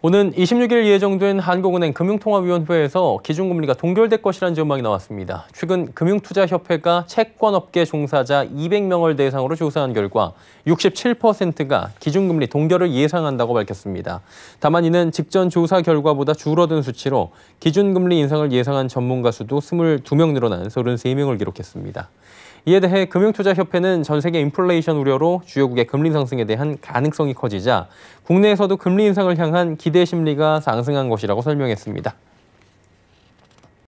오는 26일 예정된 한국은행 금융통화위원회에서 기준금리가 동결될 것이라는 전망이 나왔습니다. 최근 금융투자협회가 채권업계 종사자 200명을 대상으로 조사한 결과 67%가 기준금리 동결을 예상한다고 밝혔습니다. 다만 이는 직전 조사 결과보다 줄어든 수치로 기준금리 인상을 예상한 전문가 수도 22명 늘어난 33명을 기록했습니다. 이에 대해 금융투자협회는 전 세계 인플레이션 우려로 주요국의 금리 상승에 대한 가능성이 커지자 국내에서도 금리 인상을 향한 기대 심리가 상승한 것이라고 설명했습니다.